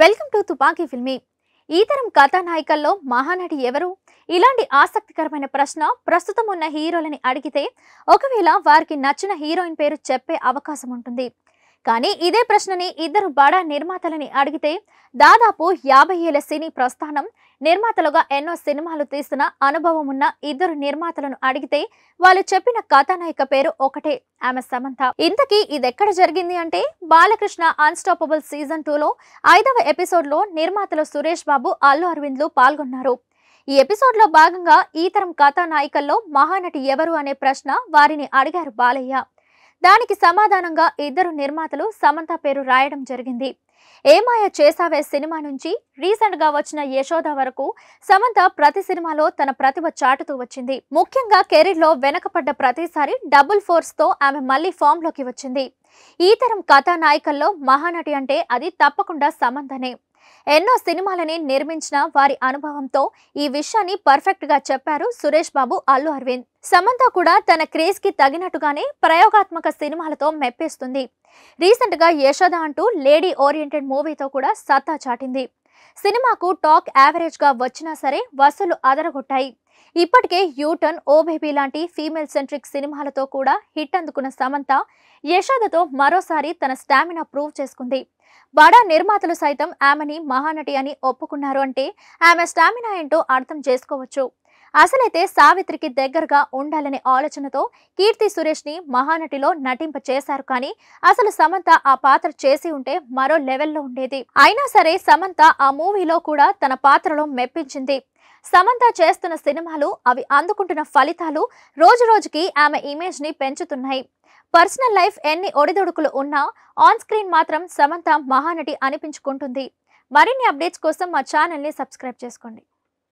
welcome to తుపాకీ ఫిల్మీ ఈతరం కథానాయకల్లో కథానాయికల్లో మహానటి ఎవరు ఇలాంటి ఆసక్తికరమైన ప్రశ్న ప్రస్తుతం ఉన్న హీరోలని అడిగితే ఒకవేళ వారికి నచ్చిన హీరోయిన్ పేరు చెప్పే అవకాశం ఉంటుంది కానీ ఇదే ప్రశ్నని ఇద్దరు బడా నిర్మాతలని అడిగితే దాదాపు యాభై ఏళ్ల సినీ ప్రస్థానం నిర్మాతలుగా ఎన్నో సినిమాలు తీసిన అనుభవం ఉన్న ఇద్దరు నిర్మాతలను అడిగితే వాళ్ళు చెప్పిన కథానాయిక పేరు ఒకటే ఆమె సమంత ఇంతకీ ఇదెక్కడ జరిగింది అంటే బాలకృష్ణ అన్స్టాపబుల్ సీజన్ టూలో ఐదవ ఎపిసోడ్లో నిర్మాతలు సురేష్ బాబు అల్లు అరవింద్లు పాల్గొన్నారు ఈ ఎపిసోడ్లో భాగంగా ఈ తరం కథానాయికల్లో మహానటి ఎవరు అనే ప్రశ్న వారిని అడిగారు బాలయ్య దానికి సమాధానంగా ఇద్దరు నిర్మాతలు సమంత పేరు రాయడం జరిగింది ఏమాయ చేసావే సినిమా నుంచి రీసెంట్గా వచ్చిన యశోద వరకు సమంత ప్రతి సినిమాలో తన ప్రతిభ చాటుతూ వచ్చింది ముఖ్యంగా కెరీర్లో వెనకపడ్డ ప్రతిసారి డబుల్ ఫోర్స్తో ఆమె మళ్లీ ఫామ్లోకి వచ్చింది ఈ తరం కథానాయికల్లో మహానటి అంటే అది తప్పకుండా సమంతనే ఎన్నో సినిమాలని నిర్మించిన వారి అనుభవంతో ఈ విషయాన్ని పర్ఫెక్ట్ గా చెప్పారు సురేష్ బాబు అల్లు అరవింద్ సమంత కూడా తన క్రేజ్ కి తగినట్టుగానే ప్రయోగాత్మక సినిమాలతో మెప్పేస్తుంది రీసెంట్ గా యశోద అంటూ లేడీ ఓరియంటెడ్ మూవీతో కూడా సత్తా చాటింది సినిమాకు టాక్ యావరేజ్ గా వచ్చినా సరే వసూలు అదరగొట్టాయి ఇప్పటికే యూటర్న్ ఓ బేబీ లాంటి ఫీమేల్ సెంట్రిక్ సినిమాలతో కూడా హిట్ అందుకున్న సమంత యశోదతో మరోసారి తన స్టామినా ప్రూవ్ చేసుకుంది బడా నిర్మాతలు సైతం ఆమెని మహానటి అని ఒప్పుకున్నారు అంటే ఆమె స్టామినా ఏంటో అర్థం చేసుకోవచ్చు అసలైతే సావిత్రికి దగ్గరగా ఉండాలనే ఆలోచనతో కీర్తి సురేష్ ని మహానటిలో నటింప చేశారు కానీ అసలు సమంత ఆ పాత్ర చేసి ఉంటే మరో లెవెల్లో ఉండేది అయినా సరే సమంత ఆ మూవీలో కూడా తన పాత్రలో మెప్పించింది సమంత చేస్తున్న సినిమాలు అవి అందుకుంటున్న ఫలితాలు రోజు రోజుకి ఆమె ఇమేజ్ని పెంచుతున్నాయి పర్సనల్ లైఫ్ ఎన్ని ఒడిదొడుకులు ఉన్నా ఆన్ స్క్రీన్ మాత్రం సమంత మహానటి అనిపించుకుంటుంది మరిన్ని అప్డేట్స్ కోసం మా ఛానల్ని సబ్స్క్రైబ్ చేసుకోండి